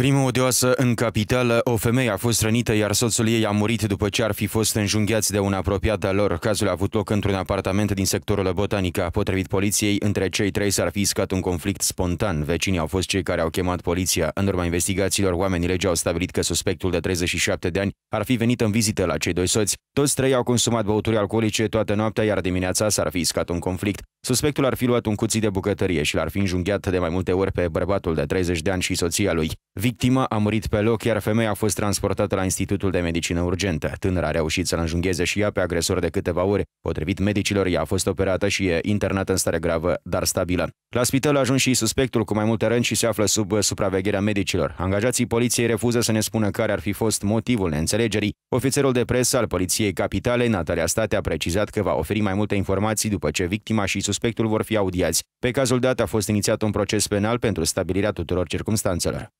crimă odioasă în capitală, o femeie a fost rănită, iar soțul ei a murit după ce ar fi fost înjunghiați de un apropiat al lor. Cazul a avut loc într-un apartament din sectorul Botanica. Potrivit poliției, între cei trei s-ar fi iscat un conflict spontan. Vecinii au fost cei care au chemat poliția. În urma investigațiilor, oamenii legii au stabilit că suspectul de 37 de ani ar fi venit în vizită la cei doi soți. Toți trei au consumat băuturi alcoolice toată noaptea, iar dimineața s-ar fi iscat un conflict. Suspectul ar fi luat un cuțit de bucătărie și l-ar fi înjunghiat de mai multe ori pe bărbatul de 30 de ani și soția lui. Victima a murit pe loc, iar femeia a fost transportată la Institutul de Medicină Urgentă. Tânăra a reușit să-l înjungheze și ea pe agresor de câteva ori. Potrivit medicilor, ea a fost operată și e internată în stare gravă, dar stabilă. La spital a ajuns și suspectul cu mai multe răni și se află sub uh, supravegherea medicilor. Angajații poliției refuză să ne spună care ar fi fost motivul neînțelegerii. Ofițerul de presă al Poliției Capitale, Natalia State, a precizat că va oferi mai multe informații după ce victima și suspectul vor fi audiați. Pe cazul dat a fost inițiat un proces penal pentru stabilirea tuturor circumstanțelor.